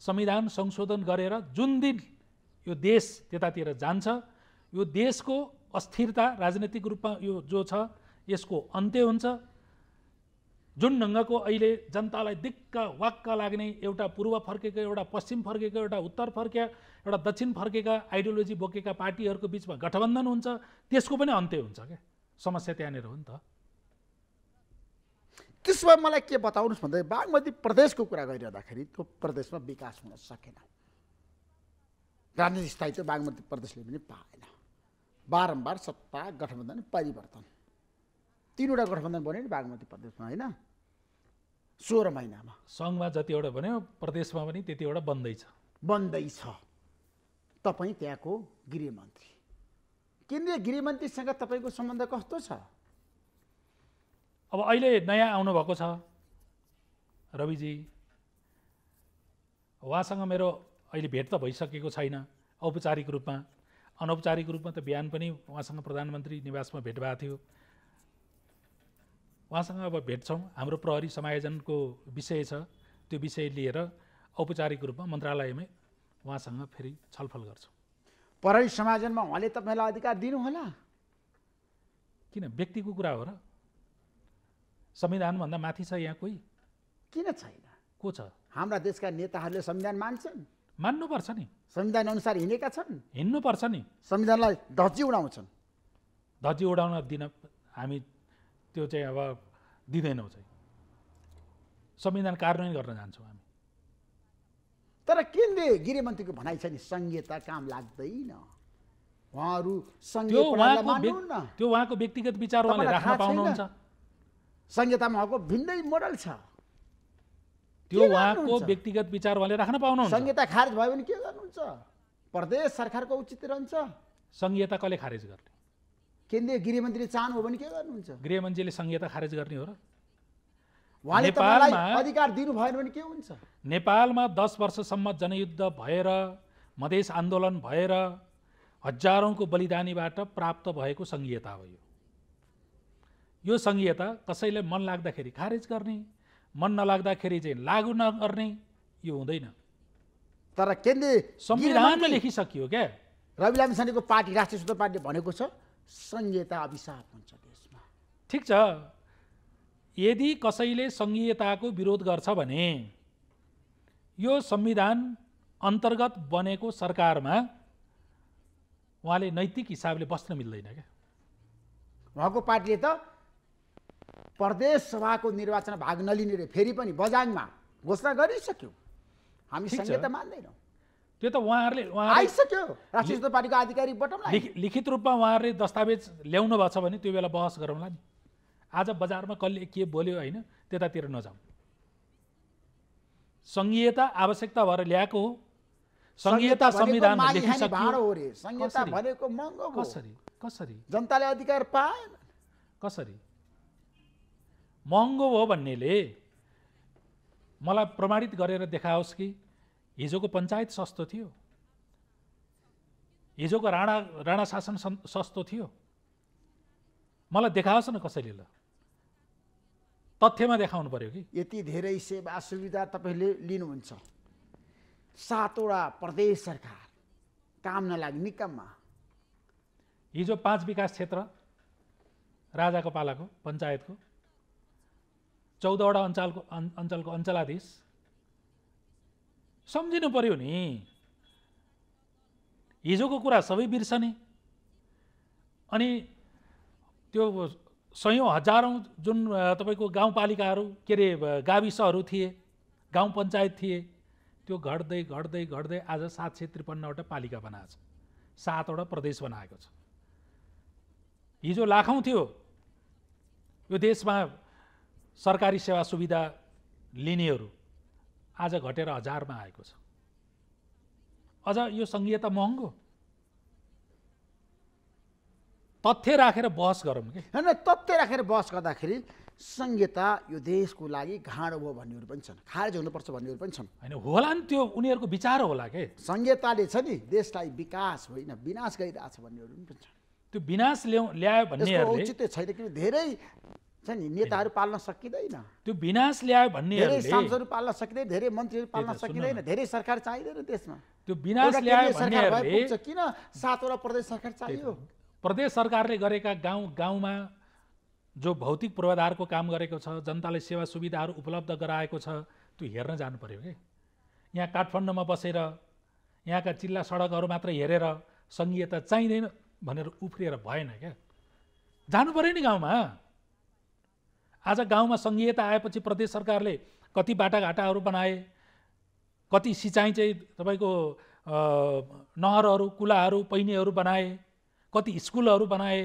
संविधान संशोधन गरेर जुन दिन यो देश त्यतातिर जान्छ यो देशको अस्थिरता राजनैतिक रूपमा यो जो छ यसको अन्त्य हुन्छ जुन ढङ्गको अहिले जनतालाई दिक्क वाक्क लाग्ने एउटा पूर्व फर्केको एउटा पश्चिम फर्केको एउटा उत्तर फर्किया एउटा दक्षिण फर्केका आइडियोलोजी बोकेका पार्टीहरूको बिचमा गठबन्धन हुन्छ त्यसको पनि अन्त्य हुन्छ क्या समस्या त्यहाँनिर हो नि त त्यसो भए मलाई के बताउनुहोस् भन्दाखेरि बागमती प्रदेशको कुरा गरिरहँदाखेरि त्यो प्रदेशमा विकास हुन सकेन राजनीतिक स्थायित्व बागमती प्रदेशले पनि पाएन बारम्बार सत्ता गठबन्धन परिवर्तन तिनवटा गठबन्धन बन्यो नि बागमती प्रदेशमा होइन सोह्र महिनामा सङ्घमा जतिवटा बन्यो प्रदेशमा पनि त्यतिवटा बन्दैछ बन्दैछ तपाईँ त्यहाँको गृहमन्त्री केन्द्रीय गृहमन्त्रीसँग तपाईँको सम्बन्ध कस्तो छ अब अहिले नयाँ आउनुभएको छ रविजी उहाँसँग मेरो अहिले भेट त भइसकेको छैन औपचारिक रूपमा अनौपचारिक रूपमा त बिहान पनि उहाँसँग प्रधानमन्त्री निवासमा भेट भएको थियो उहाँसँग अब भेट्छौँ हाम्रो प्रहरी समायोजनको विषय छ त्यो विषय लिएर औपचारिक रूपमा मन्त्रालयमै उहाँसँग फेरि छलफल गर्छौँ प्रहरी समायोजनमा उहाँले तपाईँलाई अधिकार दिनुहोला किन व्यक्तिको कुरा हो र संविधानभन्दा माथि छ यहाँ कोही किन छैन को छ हाम्रा देशका नेताहरूले संविधान मान्छन् मान्नुपर्छ नि संविधान अनुसार हिँडेका छन् हिँड्नुपर्छ नि संविधानलाई धजी उडाउँछन् धजी उडाउन दिन हामी त्यो चाहिँ अब दिँदैनौँ चाहिँ संविधान कार्यान्वयन गर्न जान्छौँ हामी तर केन्द्रीय गृहमन्त्रीको भनाइ छ नि संहिता काम लाग्दैन उहाँहरू त्यो उहाँको व्यक्तिगत विचार उहाँले राख्न पाउनुहुन्छ संहितामा उहाँको भिन्नै मोडल छ त्यो उहाँको व्यक्तिगत विचार उहाँले राख्न पाउनु संहिता खारेज भयो भने के गर्नुहुन्छ प्रदेश सरकारको उचित रहन्छ संहिता कसले खारेज गर्ने केन्द्रीय गृहमन्त्रीले चाहनु हो भने के गर्नुहुन्छ गृहमन्त्रीले संहिता खारेज गर्ने हो र नेपालमा अधिकार दिनु भएन भने के हुन्छ नेपालमा दस वर्षसम्म जनयुद्ध भएर मधेस आन्दोलन भएर हजारौँको बलिदानीबाट प्राप्त भएको संहिता हो यो संहिता कसैलाई मन लाग्दाखेरि खारेज गर्ने मन नलाग्दाखेरि चाहिँ लागु नगर्ने यो हुँदैन तर केन्द्रीय संविधानमा लेखिसकियो क्या रवि लामिछानेको पार्टी राष्ट्रिय स्वतन्त्र पार्टीले भनेको छ संघीयता अभिशाप हुन्छ देशमा ठिक छ यदि कसैले सङ्घीयताको विरोध गर्छ भने यो संविधान अन्तर्गत बनेको सरकारमा उहाँले नैतिक हिसाबले बस्न मिल्दैन क्या उहाँको पार्टीले त प्रदेश सभाको निर्वाचन भाग नलिने रे फेरि पनि बजाङमा घोषणा गरिसक्यौँ हामी संहिता मान्दैनौँ त्यो त उहाँहरूले आइसक्यो राष्ट्रिय जनता पार्टीको आधिकारिक बटम लिखित रूपमा उहाँहरूले दस्तावेज ल्याउनु भएको छ भने त्यो बेला बहस गरौँला नि आज बजारमा कसले के बोल्यो होइन त्यतातिर नजाउँ सङ्घीयता आवश्यकता भएर ल्याएको हो सङ्घीयता संविधान भनेको कसरी कसरी जनताले अधिकार पाएन कसरी महँगो हो भन्नेले मलाई प्रमाणित गरेर देखाओस् कि हिजोको पञ्चायत सस्तो थियो हिजोको राणा राणा शासन सस्तो थियो मलाई देखाओस् न कसैले ल तथ्यमा देखाउनु पर्यो कि यति धेरै सेवा सुविधा तपाईँले लिनुहुन्छ सातवटा प्रदेश सरकार काम नलाग निकममा हिजो पाँच विकास क्षेत्र राजाको पालाको पञ्चायतको चौधवटा अञ्चलको अञ्चलको अञ्चलाधीश सम्झिनु पऱ्यो नि हिजोको कुरा सबै बिर्सने अनि त्यो सयौँ हजारौँ जुन तपाईँको गाउँपालिकाहरू के अरे गाविसहरू थिए गाउँ पञ्चायत थिए त्यो घट्दै घट्दै घट्दै आज सात सय त्रिपन्नवटा पालिका बनाएको छ सातवटा प्रदेश बनाएको छ हिजो लाखौँ थियो यो देशमा सरकारी सेवा सुविधा लिनेहरू आज घटेर हजारमा आएको छ अझ यो सङ्घीयता महँगो तथ्य राखेर बहस गरौँ कि होइन तथ्य राखेर बहस गर्दाखेरि सङ्घीयता यो देशको लागि घाँडो हो भन्नेहरू पनि छन् खारेज हुनुपर्छ भन्नेहरू पनि छन् होइन होला नि त्यो उनीहरूको विचार होला के सङ्घीयताले छ नि देशलाई विकास होइन विनाश गरिरहेछ भन्नेहरू पनि छन् त्यो विनाश ल्याउ ल्यायो भने औचित्य छैन किन धेरै छ नि नेताहरू पाल्न सकिँदैन त्यो विनाश ल्यायो भन्ने धेरै सांसदहरू पाल्न सकिँदैन धेरै मन्त्रीहरू पाल्न सकिँदैन धेरै सरकार चाहिँदैन देशमा त्यो विनाश ल्यायो भन्ने किन सातवटा प्रदेश सरकार चाहियो प्रदेश सरकारले गरेका गाउँ गाउँमा जो भौतिक पूर्वाधारको काम गरेको छ जनताले सेवा सुविधाहरू उपलब्ध गराएको छ त्यो हेर्न जानु पऱ्यो कि यहाँ काठमाडौँमा बसेर यहाँका जिल्ला सडकहरू मात्र हेरेर सङ्घीयता चाहिँदैन भनेर उफ्रिएर भएन क्या जानु पऱ्यो नि गाउँमा आज गाउँमा सङ्घीयता आएपछि प्रदेश सरकारले कति बाटाघाटाहरू बनाए कति सिँचाइ चाहिँ तपाईँको नहरहरू कुलाहरू पैनीहरू बनाए कति स्कुलहरू बनाए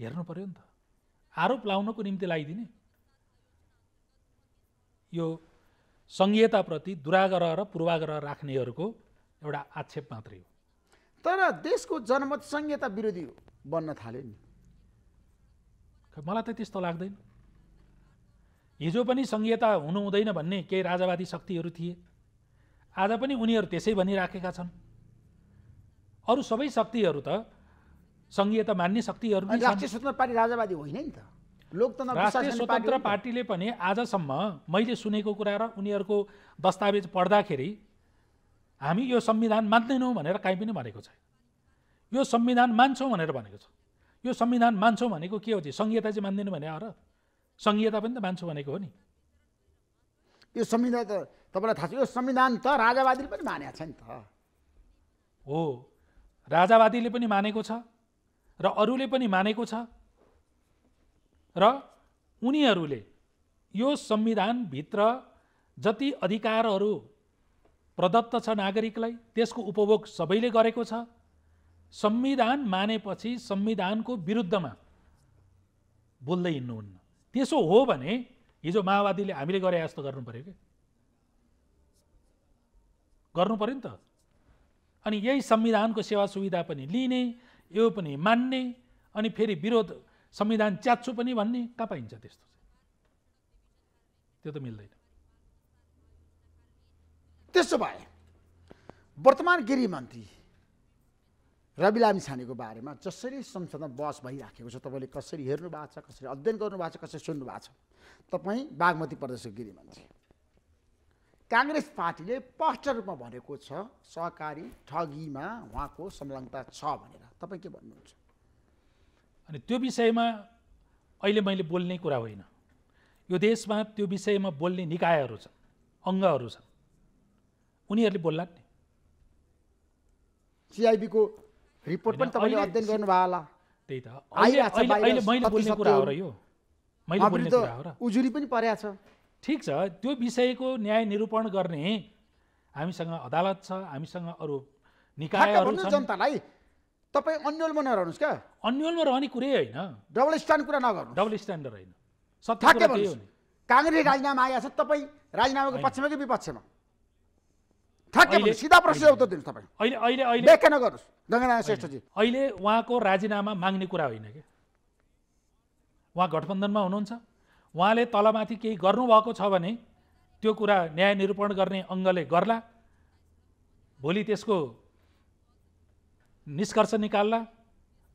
हेर्नु पऱ्यो नि त आरोप लाउनको निम्ति लगाइदिने यो सङ्घीयताप्रति दुराग्रह र पूर्वाग्रह राख्नेहरूको एउटा आक्षेप मात्रै हो तर देशको जनमत संहिता विरोधी बन्न थाल्यो नि मलाई त त्यस्तो लाग्दैन हिजो पनि सङ्घीयता हुनु हुँदैन भन्ने केही राजावादी शक्तिहरू थिए आज पनि उनीहरू त्यसै भनिराखेका छन् अरू सबै शक्तिहरू त सङ्घीयता मान्ने शक्तिहरू राष्ट्रिय स्वतन्त्र पार्टी राजावादी होइन नि त लोकतन्त्र राष्ट्रिय स्वतन्त्र पार्टीले पनि आजसम्म मैले सुनेको कुरा र उनीहरूको दस्तावेज पढ्दाखेरि हामी यो संविधान मान्दैनौँ भनेर काहीँ पनि भनेको छैन यो संविधान मान्छौँ भनेर भनेको छ यो संविधान मान्छौँ भनेको के हो त्यो संहिता चाहिँ मान्दिनु भने र सङ्घीयता पनि त मान्छौँ भनेको हो नि यो संविधान त तपाईँलाई थाहा छ यो संविधान त राजावादीले पनि मानेको छ नि त हो राजावादीले पनि मानेको छ र अरूले पनि मानेको छ र उनीहरूले यो संविधानभित्र जति अधिकारहरू प्रदत्त छ नागरिकलाई त्यसको उपभोग सबैले गरेको छ संविधान मानेपछि संविधानको विरुद्धमा बोल्दै हिँड्नुहुन्न त्यसो हो भने हिजो माओवादीले हामीले गरे जस्तो गर्नु पऱ्यो कि गर्नु पऱ्यो नि त अनि यही संविधानको सेवा सुविधा पनि लिने यो पनि मान्ने अनि फेरि विरोध संविधान च्याच्छु पनि भन्ने कहाँ पाइन्छ त्यस्तो त्यो त मिल्दैन त्यसो भए वर्तमान गृहमन्त्री रवि लामी छानेको बारेमा जसरी संसदमा बहस भइराखेको छ तपाईँले कसरी हेर्नु भएको छ कसरी अध्ययन गर्नुभएको छ कसरी सुन्नु भएको छ तपाईँ बागमती प्रदेशको गिरी मान्छे काङ्ग्रेस पार्टीले स्पष्ट रूपमा भनेको छ सहकारी ठगीमा उहाँको संलग्नता छ भनेर तपाईँ के भन्नुहुन्छ अनि त्यो विषयमा अहिले मैले बोल्ने कुरा होइन यो देशमा त्यो विषयमा बोल्ने निकायहरू छन् अङ्गहरू छन् उनीहरूले बोल्ला नि सिआइबीको रिपोर्ट पनि तपाईँले अध्ययन गर्नुभयो होला त्यही त अहिले मैले बोल्ने हो यो मैले बोल्ने हो र उजुरी पनि परेको छ ठिक छ त्यो विषयको न्याय निरूपण गर्ने हामीसँग अदालत छ हामीसँग अरू निकायहरू छन् जनतालाई तपाईँ अन्यलमा नरहनुहोस् क्या अन्यलमा रहने कुरै होइन डबल स्ट्यान्ड कुरा नगर्नु डबल स्ट्यान्डर होइन काङ्ग्रेस राजीनामा आएको छ तपाईँ राजीनामाको पक्षमा कि विपक्षमा अहिले उहाँको राजीनामा माग्ने कुरा होइन कि उहाँ गठबन्धनमा हुनुहुन्छ उहाँले तलमाथि केही गर्नुभएको छ भने त्यो कुरा न्याय निरूपण गर्ने अङ्गले गर्ला भोलि त्यसको निष्कर्ष निकाल्ला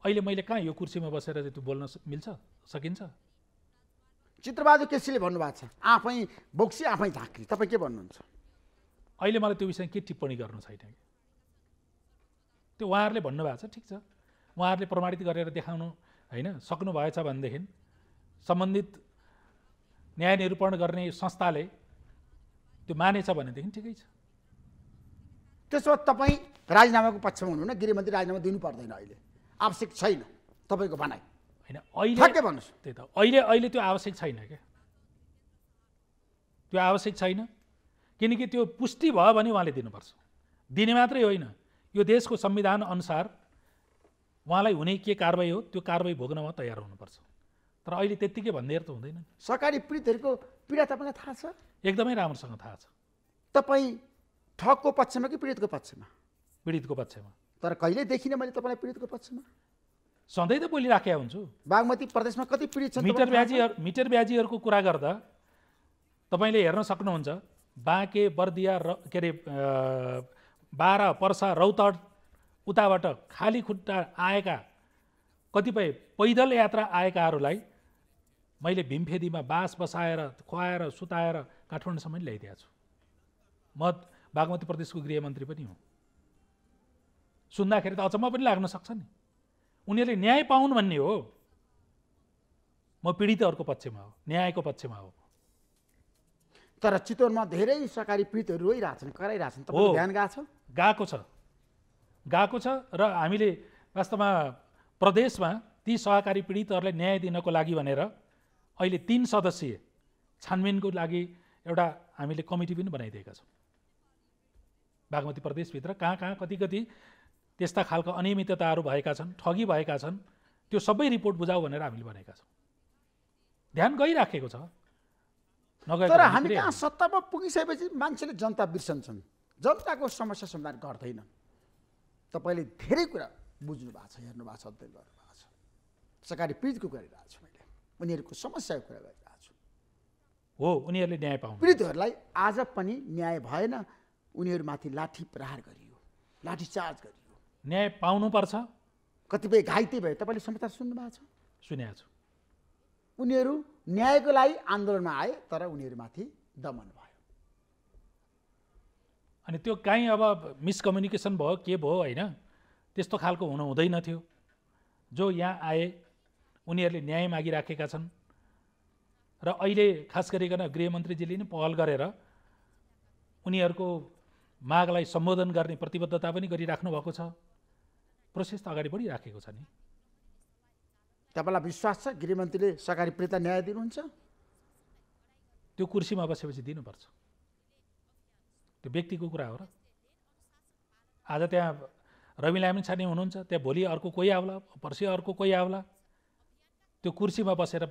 अहिले मैले कहाँ यो कुर्सीमा बसेर चाहिँ त्यो बोल्न मिल्छ सकिन्छ चित्रबहादुर केसीले भन्नुभएको छ आफै बोक्सी आफै झाँक्री तपाईँ के भन्नुहुन्छ अहिले मलाई त्यो विषयमा के टिप्पणी गर्नु छैन कि त्यो उहाँहरूले भन्नुभएको छ ठिक छ उहाँहरूले प्रमाणित गरेर देखाउनु होइन सक्नुभएछ भनेदेखि सम्बन्धित न्याय निरूपण गर्ने संस्थाले त्यो मानेछ भनेदेखि ठिकै छ त्यसो भए तपाईँ राजीनामाको पक्षमा हुनुहुन्न गृहमन्त्री राजीनामा दिनु पर्दैन अहिले आवश्यक छैन तपाईँको भनाइ होइन अहिले भन्नुहोस् त्यही त अहिले अहिले त्यो आवश्यक छैन क्या त्यो आवश्यक छैन किनकि त्यो पुष्टि भयो भने उहाँले दिनुपर्छ दिने मात्रै होइन यो देशको संविधान अनुसार उहाँलाई हुने के कारवाही हो त्यो कारवाही भोग्नमा उहाँ तयार हुनुपर्छ तर अहिले त्यत्तिकै भनिदिएर त हुँदैन सरकारी पीडितहरूको पीडा तपाईँलाई थाहा छ एकदमै राम्रोसँग थाहा छ तपाईँ ठगको पक्षमा कि पीडितको पक्षमा पीडितको पक्षमा तर कहिले देखिनँ मैले तपाईँलाई पीडितको पक्षमा सधैँ त बोलिराखेका हुन्छु बागमती प्रदेशमा कति पीडित छ मिटर ब्याजीहरू मिटर ब्याजीहरूको कुरा गर्दा तपाईँले हेर्न सक्नुहुन्छ बाँके बर्दिया र के अरे बाह्र पर्सा रौतहट उताबाट खाली खुट्टा आएका कतिपय पैदल यात्रा आएकाहरूलाई मैले भीमफेदीमा बाँस बसाएर खुवाएर सुताएर काठमाडौँसम्म ल्याइदिएको छु म बागमती प्रदेशको गृहमन्त्री पनि हुँ सुन्दाखेरि त अचम्म पनि लाग्न सक्छ नि उनीहरूले न्याय पाउन् भन्ने हो म पीडितहरूको पक्षमा हो न्यायको पक्षमा हो तर चितवनमा धेरै सहकारी पीडितहरू रोइरहेछन् कराइरहेछन् ध्यान गएको छ गएको छ गएको छ र हामीले वास्तवमा प्रदेशमा ती सहकारी पीडितहरूलाई न्याय दिनको लागि भनेर अहिले तिन सदस्यीय छानबिनको लागि एउटा हामीले कमिटी पनि बनाइदिएका छौँ बागमती प्रदेशभित्र कहाँ कहाँ कति कति त्यस्ता खालको अनियमितताहरू भएका छन् ठगी भएका छन् त्यो सबै रिपोर्ट बुझाऊ भनेर हामीले भनेका छौँ ध्यान गइराखेको छ तर हामी कहाँ सत्तामा पुगिसकेपछि मान्छेले जनता बिर्सन्छन् जनताको समस्या समाधान गर्दैन तपाईँले धेरै कुरा बुझ्नु भएको छ हेर्नु भएको छ अध्ययन गर्नुभएको छ सरकारी पीडितको गरिरहेको छु मैले उनीहरूको समस्याको कुरा गरिरहेको छु हो उनीहरूले न्याय पाउँ पीडितहरूलाई आज पनि न्याय भएन उनीहरूमाथि लाठी प्रहार गरियो लाठी चार्ज गरियो न्याय पाउनुपर्छ कतिपय घाइते भयो तपाईँले समाचार सुन्नु भएको छ सुनेको छु उनीहरू न्यायको लागि आन्दोलनमा आए तर उनीहरूमाथि दमन भयो अनि त्यो काहीँ अब मिसकम्युनिकेसन भयो के भयो होइन त्यस्तो खालको हुनु हुँदैन थियो जो यहाँ आए उनीहरूले न्याय मागिराखेका छन् र अहिले खास गरिकन गृहमन्त्रीजीले नै पहल गरेर उनीहरूको मागलाई सम्बोधन गर्ने प्रतिबद्धता पनि गरिराख्नु भएको छ प्रोसेस त अगाडि बढिराखेको छ नि तपाईँलाई विश्वास छ गृहमन्त्रीले सरकारी प्रेता न्याय दिनुहुन्छ त्यो कुर्सीमा बसेपछि दिनुपर्छ त्यो व्यक्तिको कुरा हो र आज त्यहाँ रवि लामी छाने हुनुहुन्छ त्यहाँ भोलि अर्को कोही आउला पर्सि अर्को कोही आउला त्यो कुर्सीमा बसेर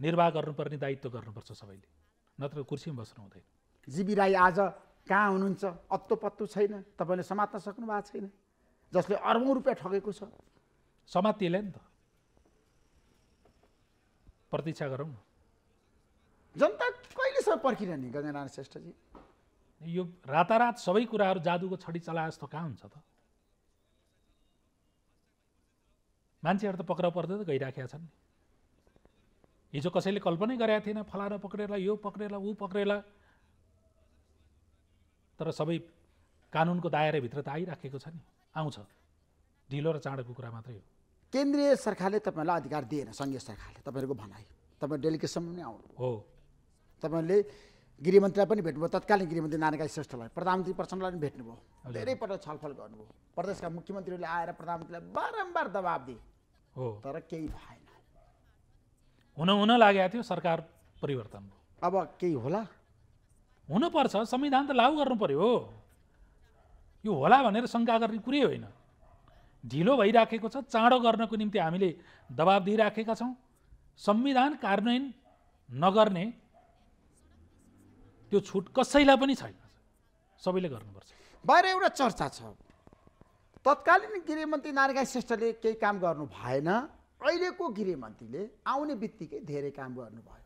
निर्वाह गर्नुपर्ने दायित्व गर्नुपर्छ सबैले नत्र कुर्सीमा बस्नु हुँदैन जीबी राई आज कहाँ हुनुहुन्छ अत्तो पत्तो छैन तपाईँले समात्न सक्नु भएको छैन जसले अर्बौँ रुपियाँ ठगेको छ समातिले नि त प्रतीक्षा गरौँ जनता कहिलेसम्म पर्खिरहने गजेन्द्रनारायण श्रेष्ठजी यो रातारात सबै कुराहरू जादुको छडी चलाए जस्तो कहाँ हुन्छ त मान्छेहरू त पक्राउ पर्दै त गइराखेका छन् नि हिजो कसैले कल्पनै गरेका थिएन फलाएर पक्रेला यो पक्रेला ऊ पक्रेला तर सबै कानुनको दायराभित्र त आइराखेको छ नि आउँछ ढिलो र चाँडोको कुरा मात्रै हो केन्द्रीय सरकारले तपाईँहरूलाई अधिकार दिएन सङ्घीय सरकारले तपाईँहरूको भनाइ तपाईँ डेलिगेसनमा पनि आउनु हो तपाईँहरूले गृहमन्त्रीलाई पनि भेट्नुभयो तत्कालीन गृहमन्त्री नारायणकाली श्रेष्ठलाई प्रधानमन्त्री प्रचण्डलाई पनि भेट्नुभयो धेरै पटक छलफल गर्नुभयो प्रदेशका मुख्यमन्त्रीहरूले आएर प्रधानमन्त्रीलाई बारम्बार दबाब दिए हो तर केही भएन हुन हुन लागेको थियो सरकार परिवर्तन अब केही होला हुनुपर्छ संविधान त लागू गर्नु पर्यो यो होला भनेर शङ्का गर्ने कुरै होइन ढिलो भइराखेको छ चाँडो गर्नको निम्ति हामीले दबाब दिइराखेका छौँ संविधान कार्यान्वयन नगर्ने त्यो छुट कसैलाई पनि छैन सबैले गर्नुपर्छ बाहिर एउटा चर्चा छ तत्कालीन गृहमन्त्री नारायण श्रेष्ठले केही काम गर्नु भएन अहिलेको गृहमन्त्रीले आउने बित्तिकै धेरै काम गर्नुभयो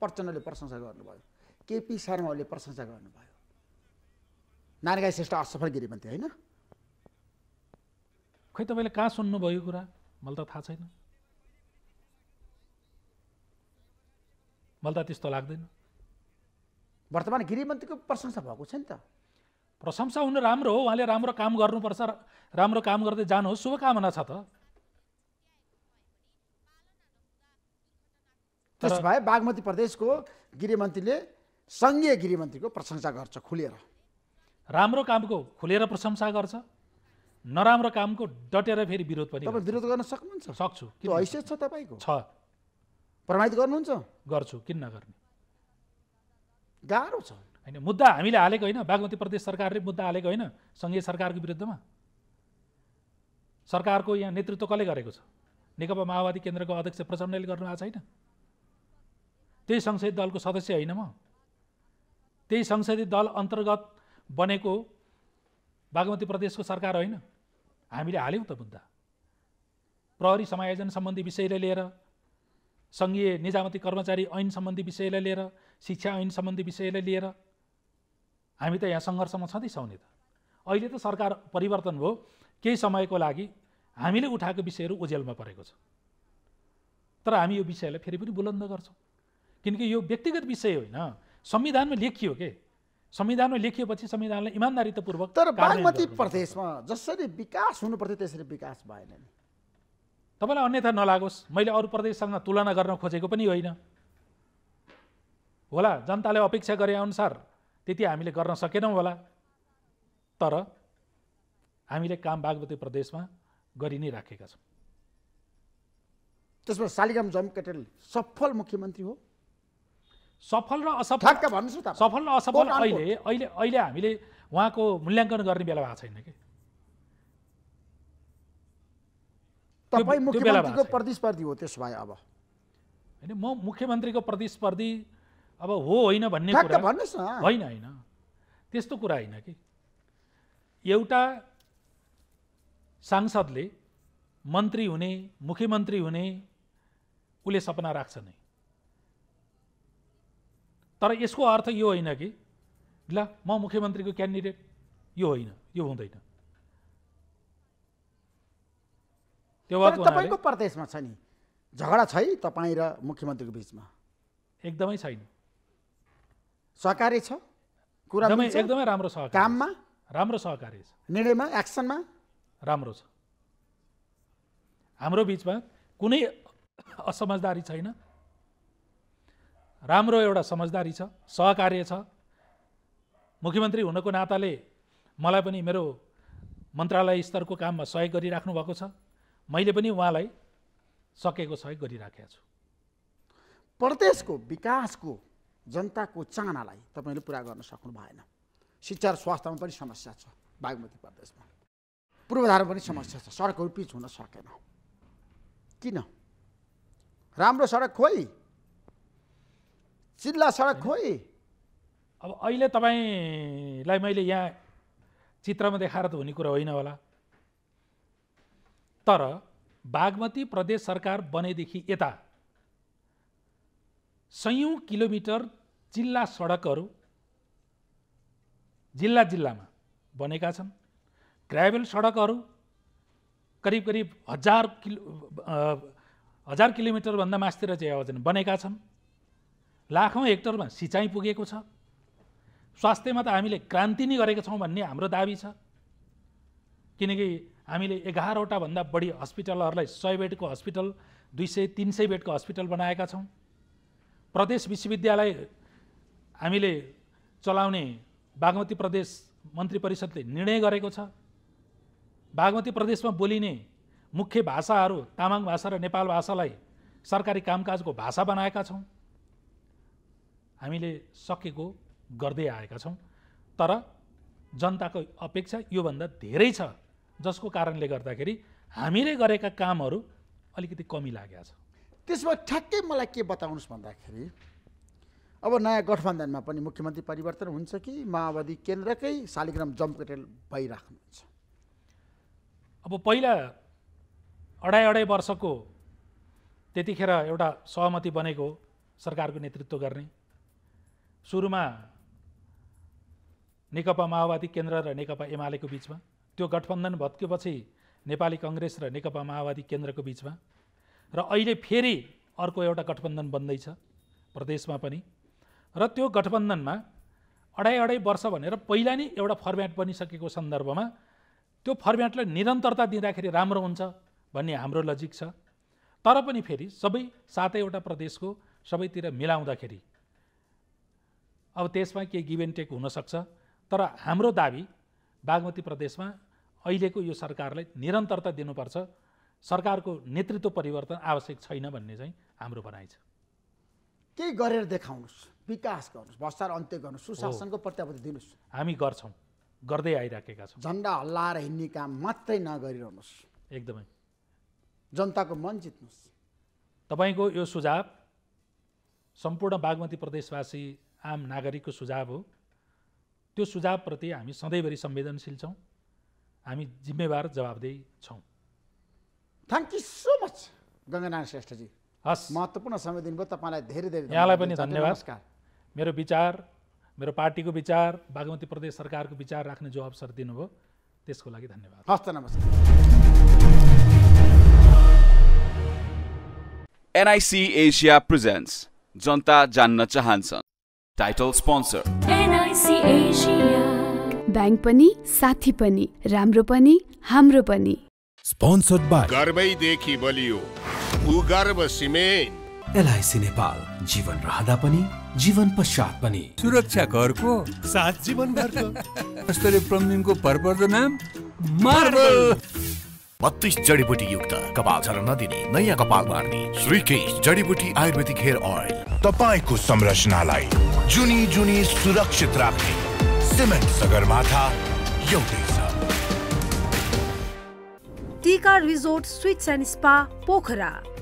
प्रचण्डले प्रशंसा गर्नुभयो केपी शर्माले प्रशंसा गर्नुभयो नारायण श्रेष्ठ असफल गृहमन्त्री होइन खै तपाईँले कहाँ सुन्नुभयो कुरा मलाई त थाहा छैन मलाई त त्यस्तो लाग्दैन वर्तमान गृहमन्त्रीको प्रशंसा भएको छ नि त प्रशंसा हुनु राम्रो हो उहाँले राम्रो काम गर्नुपर्छ राम्रो काम गर्दै जानुहोस् शुभकामना छ त त्यस भए बागमती प्रदेशको गृहमन्त्रीले सङ्घीय गृहमन्त्रीको प्रशंसा गर्छ खुलेर राम्रो कामको खुलेर प्रशंसा गर्छ नराम्रो कामको डटेर फेरि विरोध पनि विरोध गर्न सक्नुहुन्छ सक्छु हैसियत छ तपाईँको छ प्रमाणित गर्नुहुन्छ गर्छु किन नगर्ने गाह्रो छ होइन मुद्दा हामीले हालेको होइन बागमती प्रदेश सरकारले मुद्दा हालेको होइन सङ्घीय सरकारको विरुद्धमा सरकारको यहाँ नेतृत्व कसले गरेको छ नेकपा माओवादी केन्द्रको अध्यक्ष प्रचण्डले गर्नु भएको छैन त्यही संसदीय दलको सदस्य होइन म त्यही संसदीय दल अन्तर्गत बनेको बागमती प्रदेशको सरकार होइन हामीले हाल्यौँ त मुद्दा प्रहरी समायोजन सम्बन्धी विषयलाई लिएर सङ्घीय निजामती कर्मचारी ऐन सम्बन्धी विषयलाई लिएर शिक्षा ऐन सम्बन्धी विषयलाई लिएर हामी त यहाँ सङ्घर्षमा छँदैछौँ नि त अहिले त सरकार परिवर्तन भयो केही समयको लागि हामीले उठाएको विषयहरू ओझेलमा परेको छ तर हामी यो विषयलाई फेरि पनि बुलन्द गर्छौँ किनकि यो व्यक्तिगत विषय होइन संविधानमा लेखियो के संविधानमा लेखिएपछि संविधानलाई इमान्दारितापूर्वक तर बागमती प्रदेशमा जसरी विकास हुनुपर्थ्यो त्यसरी विकास भएन नि तपाईँलाई अन्यथा नलागोस् मैले अरू प्रदेशसँग तुलना गर्न खोजेको पनि होइन होला जनताले अपेक्षा गरे अनुसार त्यति हामीले गर्न सकेनौँ होला तर हामीले काम बागमती प्रदेशमा गरि नै राखेका छौँ त्यसमा शालिग्राम जमकेटेल सफल मुख्यमन्त्री हो सफल र असफल सफल र असफल अहिले अहिले अहिले हामीले उहाँको मूल्याङ्कन गर्ने बेला भएको छैन कि प्रतिस्पर्धी हो त्यसो भए अब होइन म मुख्यमन्त्रीको प्रतिस्पर्धी अब हो होइन भन्ने कुरा होइन होइन त्यस्तो कुरा होइन कि एउटा सांसदले मन्त्री हुने मुख्यमन्त्री हुने उसले सपना राख्छ नै तर यसको अर्थ यो होइन कि ल म मुख्यमन्त्रीको क्यान्डिडेट यो होइन यो हुँदैन त्यो तपाईँको प्रदेशमा छ नि झगडा छ है तपाईँ र मुख्यमन्त्रीको बिचमा एकदमै छैन सहकार्य छ कुरा एकदमै राम्रो छ काममा राम्रो सहकार्य छ निर्णयमा एक्सनमा राम्रो छ हाम्रो बिचमा कुनै असमझदारी छैन राम्रो एउटा समझदारी छ सहकार्य छ मुख्यमन्त्री हुनको नाताले मलाई पनि मेरो मन्त्रालय स्तरको काममा सहयोग गरिराख्नु भएको छ मैले पनि उहाँलाई सकेको सहयोग गरिराखेको छु प्रदेशको विकासको जनताको चाहनालाई तपाईँले पुरा गर्न सक्नु भएन शिक्षा र स्वास्थ्यमा पनि समस्या छ बागमती प्रदेशमा पूर्वाधारमा पनि समस्या छ सडकहरू पिच हुन सकेन किन राम्रो सडक खोइ जिल्ला सडक खोइ अब अहिले तपाईँलाई मैले यहाँ चित्रमा देखाएर त हुने कुरा होइन होला तर बागमती प्रदेश सरकार बनेदेखि यता सयौँ किलोमिटर जिल्ला सडकहरू जिल्ला जिल्लामा बनेका छन् ग्राभेल सडकहरू करिब करिब हजार किलो हजार किलोमिटरभन्दा मासतिर चाहिँ बनेका छन् लाखौँ हेक्टरमा सिँचाइ पुगेको छ स्वास्थ्यमा त हामीले क्रान्ति नै गरेका छौँ भन्ने हाम्रो दाबी छ किनकि हामीले भन्दा बढी हस्पिटलहरूलाई सय बेडको हस्पिटल दुई सय तिन सय बेडको हस्पिटल बनाएका छौँ प्रदेश विश्वविद्यालय हामीले चलाउने बागमती प्रदेश मन्त्री परिषदले निर्णय गरेको छ बागमती प्रदेशमा बोलिने मुख्य भाषाहरू तामाङ भाषा र नेपाल भाषालाई सरकारी कामकाजको भाषा बनाएका छौँ हामीले सकेको गर्दै आएका छौँ तर जनताको अपेक्षा योभन्दा धेरै छ जसको कारणले गर्दाखेरि हामीले गरेका कामहरू अलिकति कमी लागेको छ त्यसमा ठ्याक्कै मलाई के बताउनुहोस् भन्दाखेरि अब नयाँ गठबन्धनमा पनि मुख्यमन्त्री परिवर्तन हुन्छ कि माओवादी केन्द्रकै शालिग्राम जम्पकेटेल भइराख्नुहुन्छ अब पहिला अढाई अढाई वर्षको त्यतिखेर एउटा सहमति बनेको सरकारको नेतृत्व गर्ने सुरुमा नेकपा माओवादी केन्द्र र नेकपा एमालेको बिचमा त्यो गठबन्धन भत्केपछि नेपाली कङ्ग्रेस र नेकपा माओवादी केन्द्रको बिचमा र अहिले फेरि अर्को एउटा गठबन्धन बन्दैछ प्रदेशमा पनि र त्यो गठबन्धनमा अढाई अढाई वर्ष भनेर पहिला नै एउटा फर्म्याट बनिसकेको सन्दर्भमा त्यो फर्म्याटलाई निरन्तरता दिँदाखेरि राम्रो हुन्छ भन्ने हाम्रो लजिक छ तर पनि फेरि सबै सातैवटा प्रदेशको सबैतिर मिलाउँदाखेरि अब त्यसमा केही गिभ एन्ड टेक हुनसक्छ तर हाम्रो दाबी बागमती प्रदेशमा अहिलेको यो सरकारलाई निरन्तरता दिनुपर्छ सरकारको नेतृत्व परिवर्तन आवश्यक छैन भन्ने चाहिँ हाम्रो भनाइ छ केही गरेर देखाउनुहोस् विकास गर्नुहोस् भ्रष्टाचार अन्त्य गर्नुहोस् सुशासनको प्रत्याभूति दिनुहोस् हामी गर्छौँ गर्दै आइराखेका छौँ झन्डा हल्लाएर हिँड्ने काम मात्रै नगरिरहनुहोस् एकदमै जनताको मन जित्नुहोस् तपाईँको यो सुझाव सम्पूर्ण बागमती प्रदेशवासी आम नागरिकको सुझाव हो त्यो सुझावप्रति हामी सधैँभरि संवेदनशील छौँ हामी जिम्मेवार जवाबदेही छौँ thank you so much Ganganarayan श्रेष्ठजी हस् महत्त्वपूर्ण समय दिनुभयो तपाईँलाई धेरै धेरै यहाँलाई पनि धन्यवाद नमस्कार मेरो विचार मेरो पार्टीको विचार बागमती प्रदेश सरकारको विचार राख्ने जो अवसर दिनुभयो त्यसको लागि धन्यवाद त नमस्कार एनआइसी एसिया प्रेजेन्ट्स जनता जान्न चाहन्छन् टाइटल स्पोन्सर ब्याङ्क पनि साथी पनि राम्रो पनि हाम्रो पनि स्पोन्सर्ड बाइ गर्वैदेखि बलियो भूगर्भ सिमेन्ट एलआइसी नेपाल जीवन रहँदा पनि जीवन पश्चात पनि सुरक्षा घरको साथ जीवन घरको प्रमिमको भरपर्दो नाम मार्बल बत्तीस जडीबुटी युक्त कपाल झर नदिने नयाँ कपाल मार्ने श्रीकेश जडीबुटी आयुर्वेदिक हेयर ओइल तपाईँको संरचनालाई जुनी जुनी सुरक्षित राख्ने सिमेन्ट सगरमाथा एउटै छ टिका resort suites and spa Pokhara